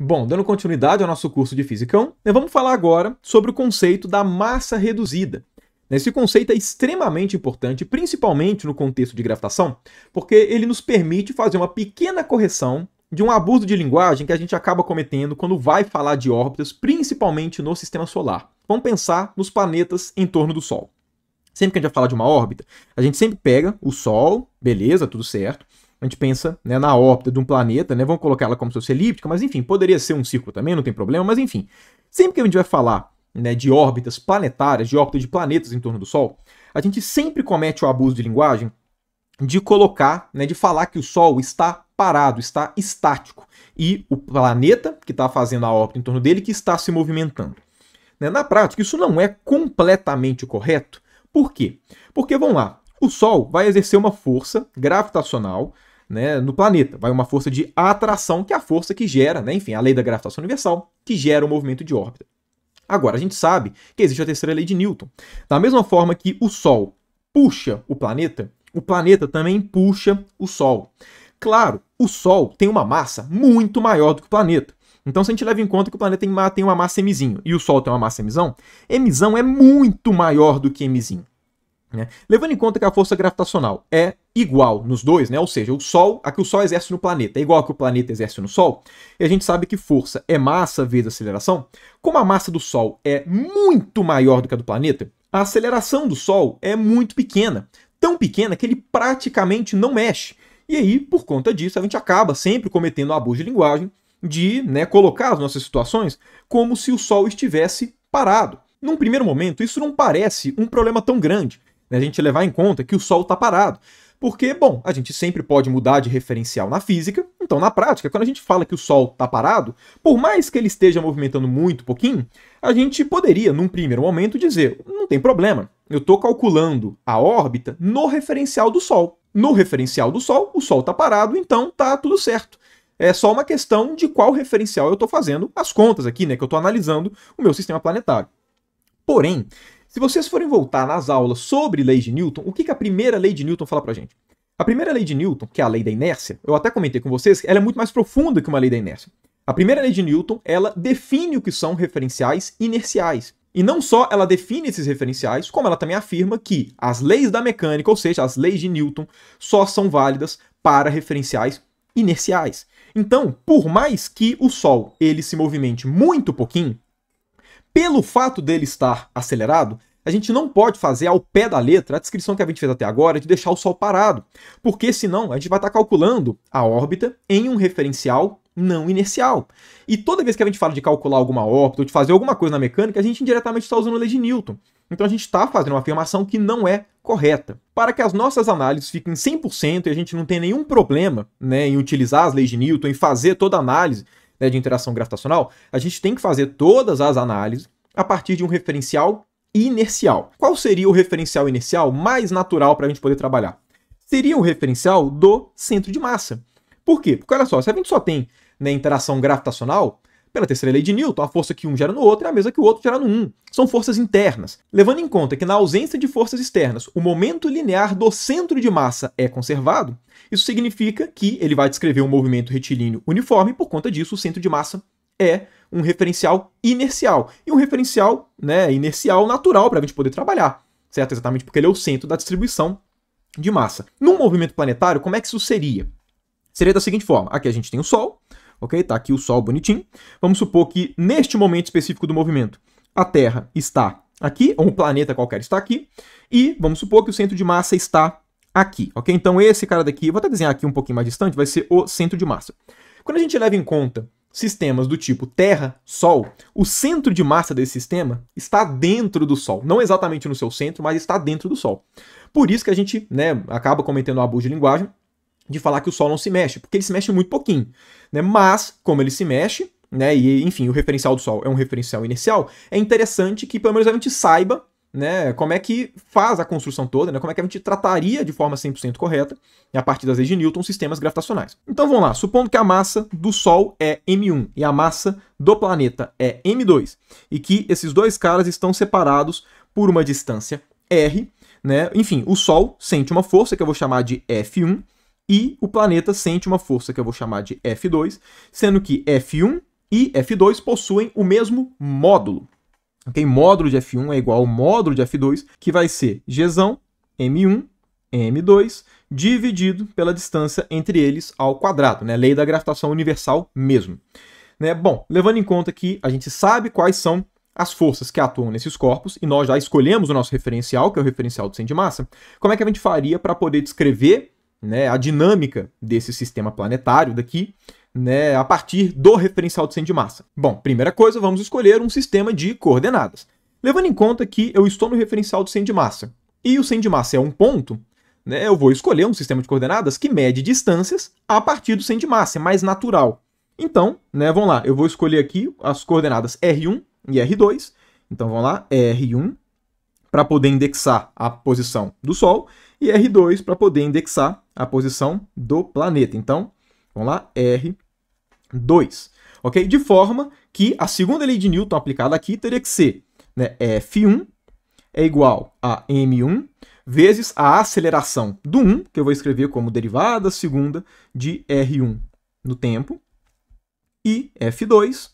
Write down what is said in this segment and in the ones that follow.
Bom, dando continuidade ao nosso curso de Fisicão, né, vamos falar agora sobre o conceito da massa reduzida. Né, esse conceito é extremamente importante, principalmente no contexto de gravitação, porque ele nos permite fazer uma pequena correção de um abuso de linguagem que a gente acaba cometendo quando vai falar de órbitas, principalmente no sistema solar. Vamos pensar nos planetas em torno do Sol. Sempre que a gente vai falar de uma órbita, a gente sempre pega o Sol, beleza, tudo certo, a gente pensa né, na órbita de um planeta, né? Vamos colocar ela como se fosse elíptica, mas enfim, poderia ser um círculo também, não tem problema, mas enfim. Sempre que a gente vai falar né, de órbitas planetárias, de órbita de planetas em torno do Sol, a gente sempre comete o abuso de linguagem de colocar, né, de falar que o Sol está parado, está estático, e o planeta que está fazendo a órbita em torno dele que está se movimentando. Né? Na prática, isso não é completamente correto. Por quê? Porque, vamos lá, o Sol vai exercer uma força gravitacional né, no planeta. Vai uma força de atração, que é a força que gera, né, enfim, a lei da gravitação universal, que gera o movimento de órbita. Agora, a gente sabe que existe a terceira lei de Newton. Da mesma forma que o Sol puxa o planeta, o planeta também puxa o Sol. Claro, o Sol tem uma massa muito maior do que o planeta. Então, se a gente leva em conta que o planeta tem uma massa Mzinho e o Sol tem uma massa Mzão, Mzão é muito maior do que Mzinho. Né? Levando em conta que a força gravitacional é igual nos dois, né? ou seja, o Sol, a que o Sol exerce no planeta é igual a que o planeta exerce no Sol, e a gente sabe que força é massa vezes aceleração, como a massa do Sol é muito maior do que a do planeta, a aceleração do Sol é muito pequena, tão pequena que ele praticamente não mexe. E aí, por conta disso, a gente acaba sempre cometendo um abuso de linguagem de né, colocar as nossas situações como se o Sol estivesse parado. Num primeiro momento, isso não parece um problema tão grande, né, a gente levar em conta que o Sol está parado. Porque, bom, a gente sempre pode mudar de referencial na física, então na prática, quando a gente fala que o Sol está parado, por mais que ele esteja movimentando muito pouquinho, a gente poderia, num primeiro momento, dizer: não tem problema, eu estou calculando a órbita no referencial do Sol. No referencial do Sol, o Sol está parado, então tá tudo certo. É só uma questão de qual referencial eu estou fazendo as contas aqui, né? Que eu estou analisando o meu sistema planetário. Porém, se vocês forem voltar nas aulas sobre lei de Newton, o que, que a primeira lei de Newton fala pra gente? A primeira lei de Newton, que é a lei da inércia, eu até comentei com vocês, ela é muito mais profunda que uma lei da inércia. A primeira lei de Newton, ela define o que são referenciais inerciais. E não só ela define esses referenciais, como ela também afirma que as leis da mecânica, ou seja, as leis de Newton, só são válidas para referenciais inerciais. Então, por mais que o Sol ele se movimente muito pouquinho, pelo fato dele estar acelerado, a gente não pode fazer ao pé da letra a descrição que a gente fez até agora de deixar o Sol parado, porque senão a gente vai estar calculando a órbita em um referencial não inercial. E toda vez que a gente fala de calcular alguma órbita ou de fazer alguma coisa na mecânica, a gente indiretamente está usando a lei de Newton. Então a gente está fazendo uma afirmação que não é correta. Para que as nossas análises fiquem 100% e a gente não tenha nenhum problema né, em utilizar as leis de Newton, em fazer toda a análise né, de interação gravitacional, a gente tem que fazer todas as análises a partir de um referencial inercial. Qual seria o referencial inercial mais natural para a gente poder trabalhar? Seria o referencial do centro de massa. Por quê? Porque olha só, se a gente só tem né, interação gravitacional, pela terceira lei de Newton, a força que um gera no outro é a mesma que o outro gera no um. São forças internas. Levando em conta que na ausência de forças externas, o momento linear do centro de massa é conservado, isso significa que ele vai descrever um movimento retilíneo uniforme, por conta disso o centro de massa é um referencial inercial. E um referencial né, inercial natural para a gente poder trabalhar, certo? Exatamente porque ele é o centro da distribuição de massa. Num movimento planetário, como é que isso seria? Seria da seguinte forma: aqui a gente tem o Sol, ok? Tá aqui o Sol bonitinho. Vamos supor que neste momento específico do movimento, a Terra está aqui, ou um planeta qualquer está aqui, e vamos supor que o centro de massa está aqui, ok? Então esse cara daqui, vou até desenhar aqui um pouquinho mais distante, vai ser o centro de massa. Quando a gente leva em conta sistemas do tipo Terra, Sol, o centro de massa desse sistema está dentro do Sol. Não exatamente no seu centro, mas está dentro do Sol. Por isso que a gente né, acaba cometendo um abuso de linguagem de falar que o Sol não se mexe, porque ele se mexe muito pouquinho. Né? Mas, como ele se mexe, né, e enfim, o referencial do Sol é um referencial inercial, é interessante que pelo menos a gente saiba né, como é que faz a construção toda, né, como é que a gente trataria de forma 100% correta, a partir das leis de Newton, sistemas gravitacionais. Então vamos lá, supondo que a massa do Sol é m1 e a massa do planeta é m2, e que esses dois caras estão separados por uma distância r, né, enfim, o Sol sente uma força que eu vou chamar de F1, e o planeta sente uma força que eu vou chamar de F2, sendo que F1 e F2 possuem o mesmo módulo. Ok? Módulo de F1 é igual ao módulo de F2, que vai ser Gzão, M1, M2, dividido pela distância entre eles ao quadrado, né? Lei da gravitação universal mesmo. Né? Bom, levando em conta que a gente sabe quais são as forças que atuam nesses corpos, e nós já escolhemos o nosso referencial, que é o referencial do centro de massa, como é que a gente faria para poder descrever né, a dinâmica desse sistema planetário daqui né, a partir do referencial de centro de massa? Bom, primeira coisa, vamos escolher um sistema de coordenadas. Levando em conta que eu estou no referencial do centro de massa e o centro de massa é um ponto, né, eu vou escolher um sistema de coordenadas que mede distâncias a partir do centro de massa, é mais natural. Então, né, vamos lá, eu vou escolher aqui as coordenadas R1 e R2. Então, vamos lá, R1 para poder indexar a posição do Sol e R2 para poder indexar a posição do planeta. Então, vamos lá, R 2, ok? De forma que a segunda lei de Newton aplicada aqui teria que ser né, é, F1 é igual a M1 vezes a aceleração do 1, que eu vou escrever como derivada segunda de R1 no tempo, e F2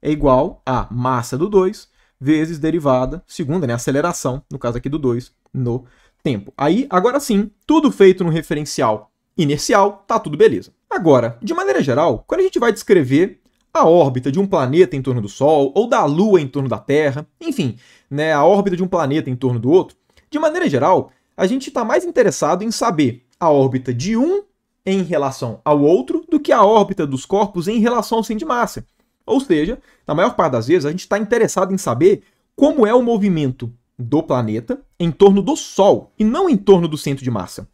é igual a massa do 2 vezes derivada segunda, né, aceleração, no caso aqui do 2, no tempo. Aí, agora sim, tudo feito no referencial inercial, tá tudo beleza. Agora, de maneira geral, quando a gente vai descrever a órbita de um planeta em torno do Sol, ou da Lua em torno da Terra, enfim, né, a órbita de um planeta em torno do outro, de maneira geral, a gente está mais interessado em saber a órbita de um em relação ao outro do que a órbita dos corpos em relação ao centro de massa. Ou seja, na maior parte das vezes, a gente está interessado em saber como é o movimento do planeta em torno do Sol e não em torno do centro de massa.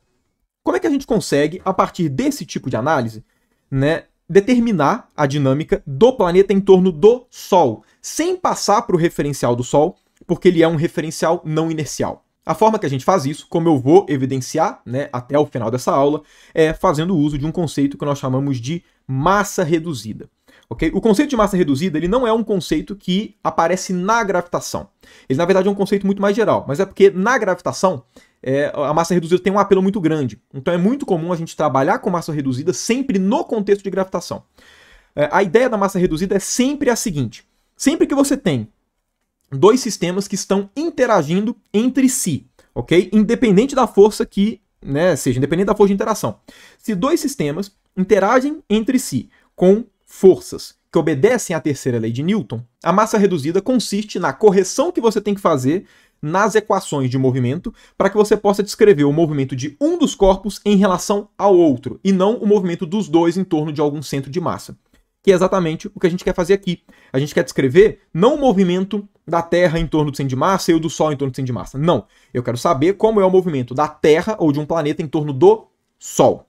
Como é que a gente consegue, a partir desse tipo de análise, né, determinar a dinâmica do planeta em torno do Sol, sem passar para o referencial do Sol, porque ele é um referencial não inercial? A forma que a gente faz isso, como eu vou evidenciar né, até o final dessa aula, é fazendo uso de um conceito que nós chamamos de massa reduzida. Okay? O conceito de massa reduzida ele não é um conceito que aparece na gravitação. Ele, na verdade, é um conceito muito mais geral, mas é porque na gravitação é, a massa reduzida tem um apelo muito grande. Então é muito comum a gente trabalhar com massa reduzida sempre no contexto de gravitação. É, a ideia da massa reduzida é sempre a seguinte: sempre que você tem dois sistemas que estão interagindo entre si, ok? Independente da força que, né, seja independente da força de interação. Se dois sistemas interagem entre si com forças que obedecem à terceira lei de Newton, a massa reduzida consiste na correção que você tem que fazer nas equações de movimento para que você possa descrever o movimento de um dos corpos em relação ao outro, e não o movimento dos dois em torno de algum centro de massa. Que é exatamente o que a gente quer fazer aqui. A gente quer descrever não o movimento da Terra em torno do centro de massa e o do Sol em torno do centro de massa. Não. Eu quero saber como é o movimento da Terra ou de um planeta em torno do Sol.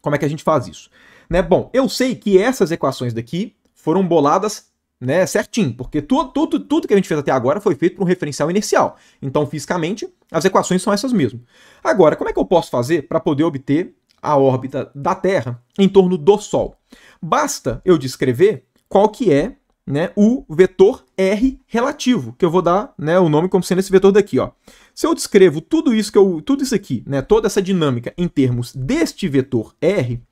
Como é que a gente faz isso? Né? Bom, eu sei que essas equações daqui foram boladas né, certinho, porque tudo, tudo, tudo que a gente fez até agora foi feito por um referencial inercial. Então, fisicamente, as equações são essas mesmas. Agora, como é que eu posso fazer para poder obter a órbita da Terra em torno do Sol? Basta eu descrever qual que é né, o vetor R relativo, que eu vou dar né, o nome como sendo esse vetor daqui. Ó. Se eu descrevo tudo isso que eu, tudo isso aqui, né, toda essa dinâmica em termos deste vetor R,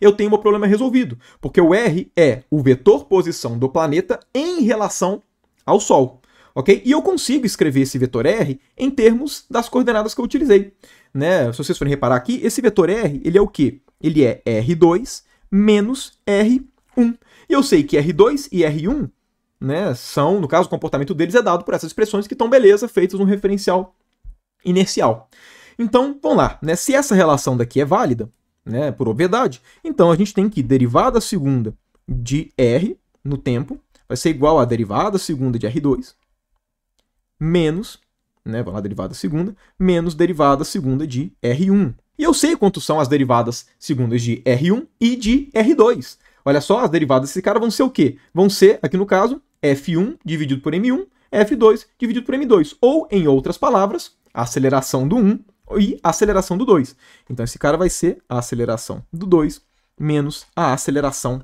eu tenho meu problema resolvido, porque o R é o vetor posição do planeta em relação ao Sol. ok? E eu consigo escrever esse vetor R em termos das coordenadas que eu utilizei. Né? Se vocês forem reparar aqui, esse vetor R ele é o quê? Ele é R2 menos R1. E eu sei que R2 e R1 né, são, no caso, o comportamento deles é dado por essas expressões que estão, beleza, feitas num referencial inercial. Então, vamos lá. Né? Se essa relação daqui é válida, né, por obviedade. Então a gente tem que derivada segunda de r no tempo vai ser igual à derivada segunda de r2 menos, né, vai lá derivada segunda, menos derivada segunda de r1. E eu sei quanto são as derivadas segundas de r1 e de r2. Olha só, as derivadas desse cara vão ser o quê? Vão ser, aqui no caso, f1 dividido por m1, f2 dividido por m2, ou em outras palavras, a aceleração do 1 e a aceleração do 2. Então esse cara vai ser a aceleração do 2 menos a aceleração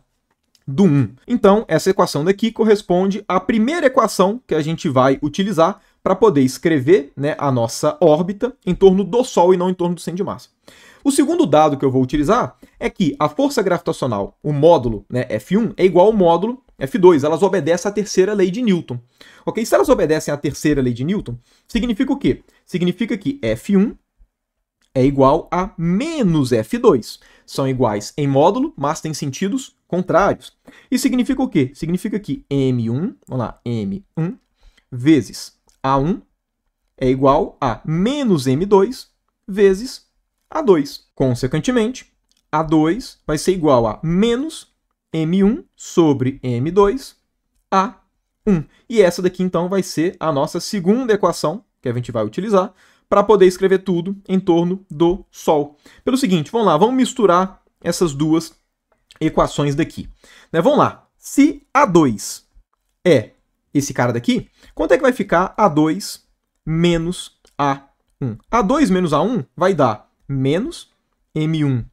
do 1. Então essa equação daqui corresponde à primeira equação que a gente vai utilizar para poder escrever né, a nossa órbita em torno do Sol e não em torno do centro de massa. O segundo dado que eu vou utilizar é que a força gravitacional, o módulo né, F1, é igual ao módulo F2, elas obedecem à terceira lei de Newton. Ok? Se elas obedecem à terceira lei de Newton, significa o quê? Significa que F1 é igual a menos f2. São iguais em módulo, mas têm sentidos contrários. E significa o quê? Significa que m1, vamos lá, m1 vezes a1 é igual a menos m2 vezes a2. Consequentemente, a2 vai ser igual a menos m1 sobre m2 a 1. E essa daqui, então, vai ser a nossa segunda equação que a gente vai utilizar para poder escrever tudo em torno do Sol. Pelo seguinte, vamos lá, vamos misturar essas duas equações daqui. Né? Vamos lá. Se A2 é esse cara daqui, quanto é que vai ficar A2 menos A1? A2 menos A1 vai dar menos M1,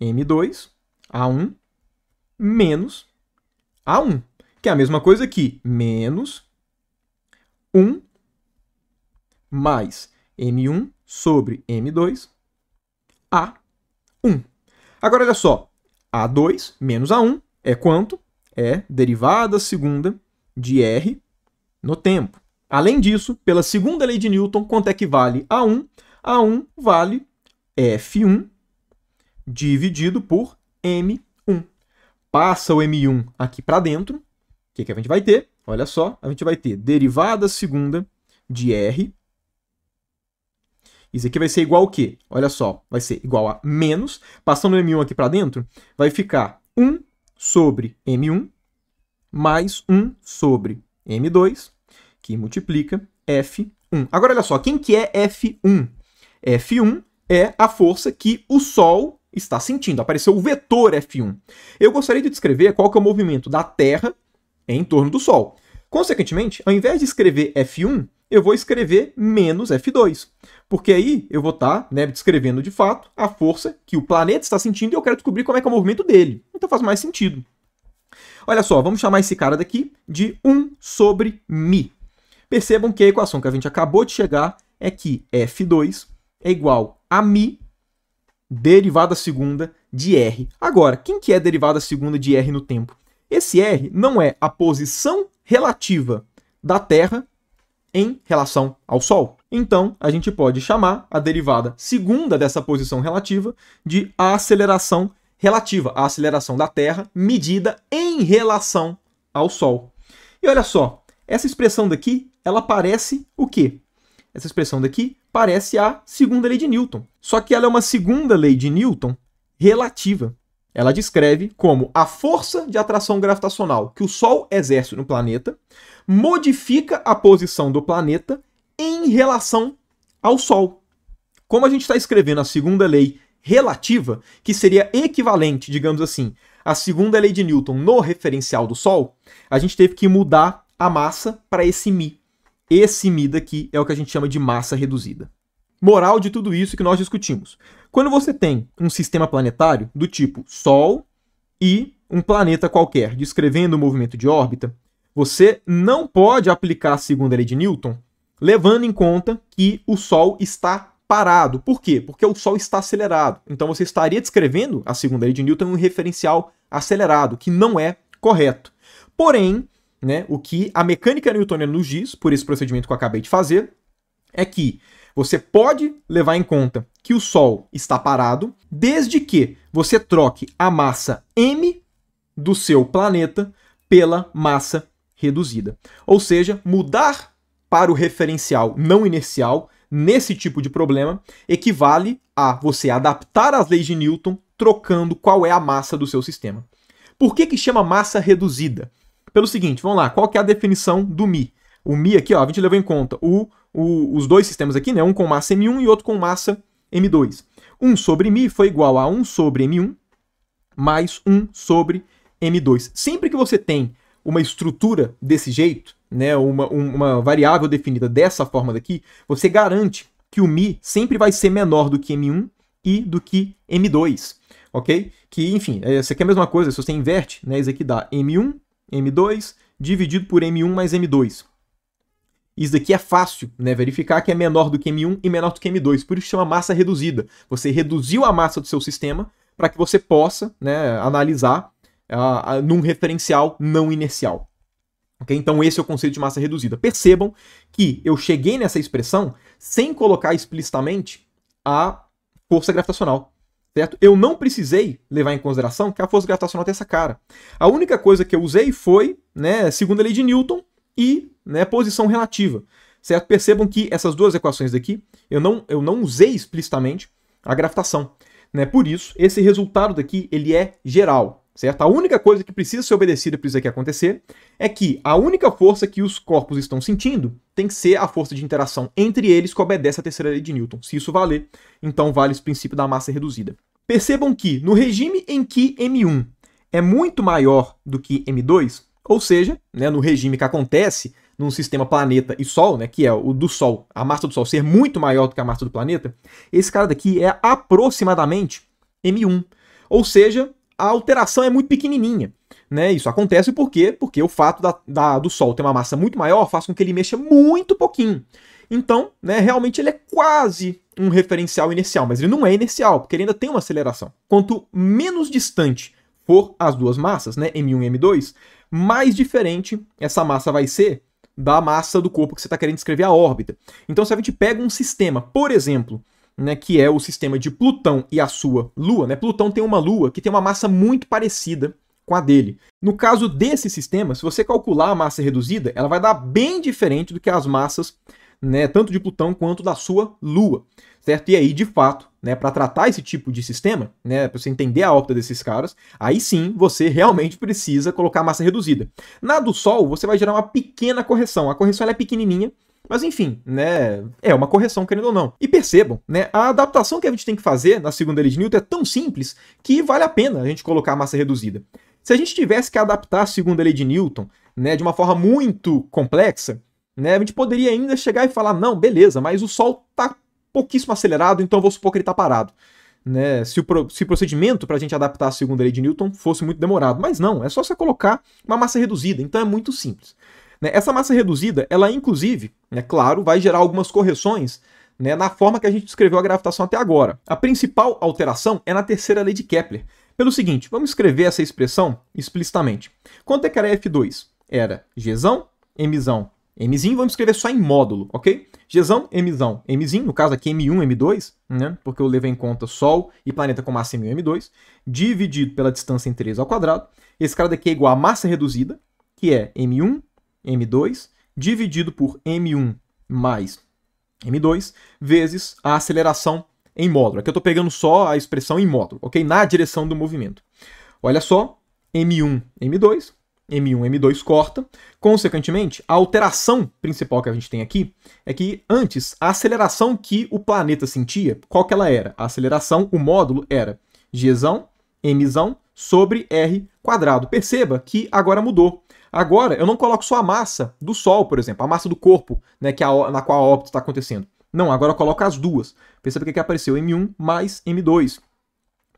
M2, A1, menos A1, que é a mesma coisa que menos 1 mais 1. M1 sobre M2, A1. Agora, olha só. A2 menos A1 é quanto? É derivada segunda de R no tempo. Além disso, pela segunda lei de Newton, quanto é que vale A1? A1 vale F1 dividido por M1. Passa o M1 aqui para dentro. O que, que a gente vai ter? Olha só, a gente vai ter derivada segunda de R isso aqui vai ser igual o quê? Olha só, vai ser igual a menos, passando o M1 aqui para dentro, vai ficar 1 sobre M1 mais 1 sobre M2, que multiplica F1. Agora, olha só, quem que é F1? F1 é a força que o Sol está sentindo. Apareceu o vetor F1. Eu gostaria de descrever qual que é o movimento da Terra em torno do Sol. Consequentemente, ao invés de escrever F1, eu vou escrever menos F2. Porque aí eu vou estar tá, né, descrevendo de fato a força que o planeta está sentindo e eu quero descobrir como é que é o movimento dele. Então faz mais sentido. Olha só, vamos chamar esse cara daqui de 1 sobre mi. Percebam que a equação que a gente acabou de chegar é que F2 é igual a mi derivada segunda de R. Agora, quem que é derivada segunda de R no tempo? Esse R não é a posição relativa da Terra em relação ao Sol. Então, a gente pode chamar a derivada segunda dessa posição relativa de a aceleração relativa, a aceleração da Terra medida em relação ao Sol. E olha só, essa expressão daqui, ela parece o quê? Essa expressão daqui parece a segunda lei de Newton. Só que ela é uma segunda lei de Newton relativa. Ela descreve como a força de atração gravitacional que o Sol exerce no planeta modifica a posição do planeta em relação ao Sol. Como a gente está escrevendo a segunda lei relativa, que seria equivalente, digamos assim, à segunda lei de Newton no referencial do Sol, a gente teve que mudar a massa para esse Mi. Esse Mi daqui é o que a gente chama de massa reduzida moral de tudo isso que nós discutimos. Quando você tem um sistema planetário do tipo Sol e um planeta qualquer descrevendo o movimento de órbita, você não pode aplicar a segunda lei de Newton levando em conta que o Sol está parado. Por quê? Porque o Sol está acelerado. Então você estaria descrevendo a segunda lei de Newton em um referencial acelerado, que não é correto. Porém, né, o que a mecânica newtoniana nos diz, por esse procedimento que eu acabei de fazer, é que você pode levar em conta que o Sol está parado, desde que você troque a massa m do seu planeta pela massa reduzida. Ou seja, mudar para o referencial não inercial nesse tipo de problema equivale a você adaptar as leis de Newton trocando qual é a massa do seu sistema. Por que, que chama massa reduzida? Pelo seguinte, vamos lá, qual que é a definição do Mi? O Mi aqui, ó, a gente levou em conta o o, os dois sistemas aqui, né? um com massa M1 e outro com massa M2. 1 sobre Mi foi igual a 1 sobre M1 mais 1 sobre M2. Sempre que você tem uma estrutura desse jeito, né, uma, uma variável definida dessa forma daqui, você garante que o Mi sempre vai ser menor do que M1 e do que M2, ok? Que, enfim, essa é, aqui é a mesma coisa, se você inverte, né, isso aqui dá M1, M2, dividido por M1 mais M2. Isso daqui é fácil, né? Verificar que é menor do que M1 e menor do que M2. Por isso chama massa reduzida. Você reduziu a massa do seu sistema para que você possa né, analisar uh, num referencial não inercial. Okay? Então, esse é o conceito de massa reduzida. Percebam que eu cheguei nessa expressão sem colocar explicitamente a força gravitacional. Certo? Eu não precisei levar em consideração que a força gravitacional tem essa cara. A única coisa que eu usei foi, né, segundo a lei de Newton e né, posição relativa. Certo? Percebam que essas duas equações daqui, eu não, eu não usei explicitamente a gravitação. Né? Por isso, esse resultado daqui ele é geral. Certo? A única coisa que precisa ser obedecida para isso aqui acontecer é que a única força que os corpos estão sentindo tem que ser a força de interação entre eles que obedece à terceira lei de Newton. Se isso valer, então vale esse princípio da massa reduzida. Percebam que no regime em que M1 é muito maior do que M2, ou seja, né, no regime que acontece num sistema planeta e Sol, né, que é o do Sol, a massa do Sol ser muito maior do que a massa do planeta, esse cara daqui é aproximadamente M1. Ou seja, a alteração é muito pequenininha. Né? Isso acontece por quê? Porque o fato da, da, do Sol ter uma massa muito maior faz com que ele mexa muito pouquinho. Então, né, realmente ele é quase um referencial inercial, mas ele não é inercial, porque ele ainda tem uma aceleração. Quanto menos distante for as duas massas, né, M1 e M2, mais diferente essa massa vai ser da massa do corpo que você está querendo descrever a órbita. Então, se a gente pega um sistema, por exemplo, né, que é o sistema de Plutão e a sua Lua, né? Plutão tem uma Lua que tem uma massa muito parecida com a dele. No caso desse sistema, se você calcular a massa reduzida, ela vai dar bem diferente do que as massas, né, tanto de Plutão quanto da sua Lua, certo? E aí, de fato, né, para tratar esse tipo de sistema, né, para você entender a óptica desses caras, aí sim você realmente precisa colocar massa reduzida. Na do Sol, você vai gerar uma pequena correção. A correção é pequenininha, mas enfim, né, é uma correção, querendo ou não. E percebam, né, a adaptação que a gente tem que fazer na segunda lei de Newton é tão simples que vale a pena a gente colocar a massa reduzida. Se a gente tivesse que adaptar a segunda lei de Newton, né, de uma forma muito complexa, né, a gente poderia ainda chegar e falar, não, beleza, mas o Sol tá pouquíssimo acelerado, então vou supor que ele está parado. Né? Se, o pro, se o procedimento para a gente adaptar a segunda lei de Newton fosse muito demorado, mas não, é só você colocar uma massa reduzida, então é muito simples. Né? Essa massa reduzida, ela inclusive, é né, claro, vai gerar algumas correções né, na forma que a gente descreveu a gravitação até agora. A principal alteração é na terceira lei de Kepler. Pelo seguinte, vamos escrever essa expressão explicitamente. Quanto é que era F2? Era Gzão, emisão Mzinho vamos escrever só em módulo, ok? Gzão, Mzão, Mzinho, no caso aqui M1, M2, né? Porque eu levei em conta Sol e planeta com massa M1, M2, dividido pela distância em 3 ao quadrado. Esse cara daqui é igual à massa reduzida, que é M1, M2, dividido por M1 mais M2, vezes a aceleração em módulo. Aqui eu estou pegando só a expressão em módulo, ok? Na direção do movimento. Olha só, M1, M2, M1, M2 corta. Consequentemente, a alteração principal que a gente tem aqui é que antes a aceleração que o planeta sentia, qual que ela era? A aceleração, o módulo era g m sobre r quadrado. Perceba que agora mudou. Agora eu não coloco só a massa do Sol, por exemplo, a massa do corpo, né, que é a, na qual a órbita está acontecendo. Não, agora eu coloco as duas. Perceba que aqui apareceu m1 mais m2,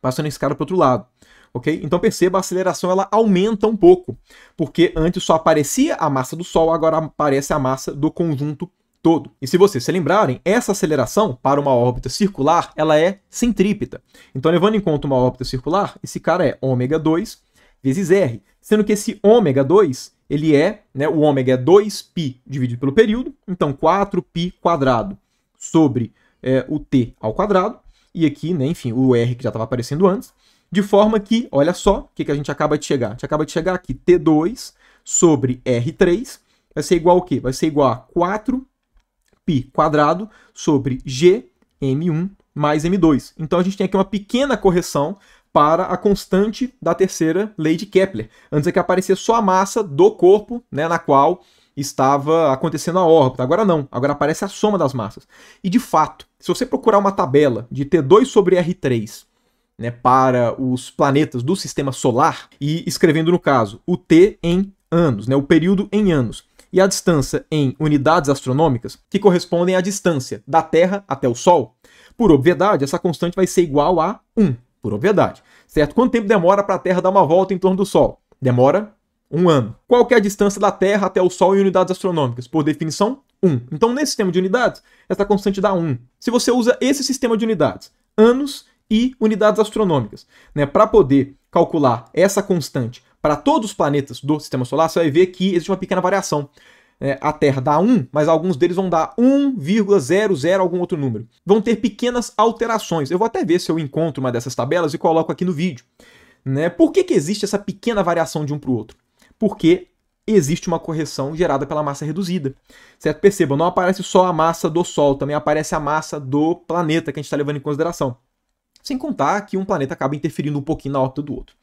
passando esse cara para o outro lado ok? Então perceba, a aceleração ela aumenta um pouco, porque antes só aparecia a massa do Sol, agora aparece a massa do conjunto todo. E se vocês se lembrarem, essa aceleração para uma órbita circular, ela é centrípeta. Então, levando em conta uma órbita circular, esse cara é ômega 2 vezes r, sendo que esse ômega 2, ele é, né, o ômega é 2π dividido pelo período, então 4π quadrado sobre é, o t ao quadrado, e aqui, né, enfim, o r que já estava aparecendo antes, de forma que, olha só, o que, que a gente acaba de chegar? A gente acaba de chegar aqui, T2 sobre R3 vai ser igual a quê? Vai ser igual a 4 π quadrado sobre g m1 mais m2. Então a gente tem aqui uma pequena correção para a constante da terceira lei de Kepler. Antes é que aparecia só a massa do corpo, né, na qual estava acontecendo a órbita. Agora não, agora aparece a soma das massas. E de fato, se você procurar uma tabela de T2 sobre R3 né, para os planetas do sistema solar e escrevendo, no caso, o T em anos, né, o período em anos, e a distância em unidades astronômicas, que correspondem à distância da Terra até o Sol, por obviedade, essa constante vai ser igual a 1, por obviedade. Certo? Quanto tempo demora para a Terra dar uma volta em torno do Sol? Demora um ano. Qual é a distância da Terra até o Sol em unidades astronômicas? Por definição, 1. Então, nesse sistema de unidades, essa constante dá 1. Se você usa esse sistema de unidades, anos e unidades astronômicas. Né? Para poder calcular essa constante para todos os planetas do sistema solar, você vai ver que existe uma pequena variação. É, a Terra dá 1, mas alguns deles vão dar 1,00 algum outro número. Vão ter pequenas alterações. Eu vou até ver se eu encontro uma dessas tabelas e coloco aqui no vídeo. Né? Por que, que existe essa pequena variação de um para o outro? Porque existe uma correção gerada pela massa reduzida. Certo? Percebam, não aparece só a massa do Sol, também aparece a massa do planeta que a gente está levando em consideração. Sem contar que um planeta acaba interferindo um pouquinho na órbita do outro.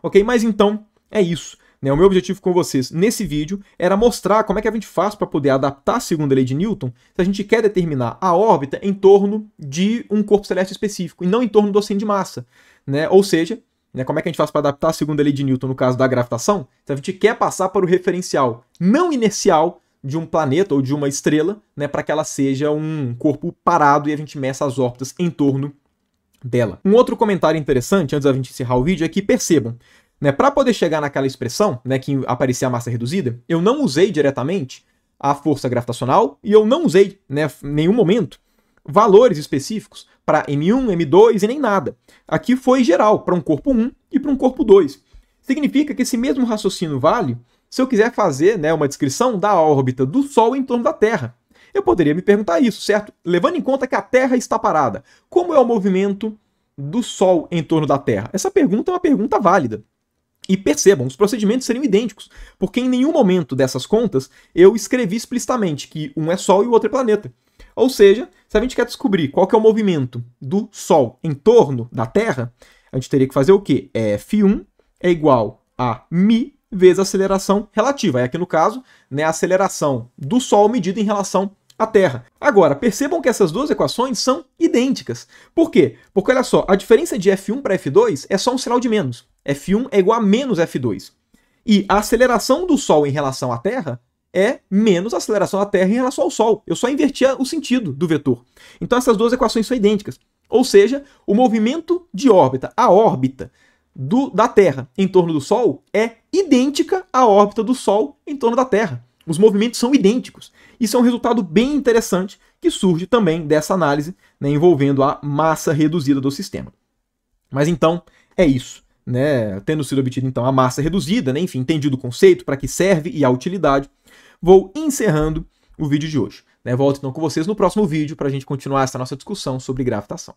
Ok? Mas então, é isso. Né? O meu objetivo com vocês nesse vídeo era mostrar como é que a gente faz para poder adaptar a segunda lei de Newton se a gente quer determinar a órbita em torno de um corpo celeste específico e não em torno do oceano de massa. Né? Ou seja, né, como é que a gente faz para adaptar a segunda lei de Newton no caso da gravitação? Se a gente quer passar para o referencial não inercial de um planeta ou de uma estrela, né, para que ela seja um corpo parado e a gente meça as órbitas em torno dela. Um outro comentário interessante, antes da gente encerrar o vídeo, é que percebam, né, para poder chegar naquela expressão, né, que aparecia a massa reduzida, eu não usei diretamente a força gravitacional e eu não usei, né, em nenhum momento, valores específicos para M1, M2 e nem nada. Aqui foi geral, para um corpo 1 e para um corpo 2. Significa que esse mesmo raciocínio vale se eu quiser fazer né, uma descrição da órbita do Sol em torno da Terra. Eu poderia me perguntar isso, certo? Levando em conta que a Terra está parada, como é o movimento do Sol em torno da Terra? Essa pergunta é uma pergunta válida. E percebam, os procedimentos seriam idênticos, porque em nenhum momento dessas contas eu escrevi explicitamente que um é Sol e o outro é planeta. Ou seja, se a gente quer descobrir qual que é o movimento do Sol em torno da Terra, a gente teria que fazer o quê? F1 é igual a mi vezes a aceleração relativa. É aqui no caso, né, a aceleração do Sol medida em relação a Terra. Agora, percebam que essas duas equações são idênticas. Por quê? Porque olha só, a diferença de F1 para F2 é só um sinal de menos. F1 é igual a menos F2. E a aceleração do Sol em relação à Terra é menos a aceleração da Terra em relação ao Sol. Eu só invertia o sentido do vetor. Então essas duas equações são idênticas. Ou seja, o movimento de órbita, a órbita do, da Terra em torno do Sol é idêntica à órbita do Sol em torno da Terra. Os movimentos são idênticos. Isso é um resultado bem interessante que surge também dessa análise né, envolvendo a massa reduzida do sistema. Mas então, é isso. Né? Tendo sido obtida então a massa reduzida, né? enfim, entendido o conceito, para que serve e a utilidade, vou encerrando o vídeo de hoje. Né? Volto então com vocês no próximo vídeo para a gente continuar essa nossa discussão sobre gravitação.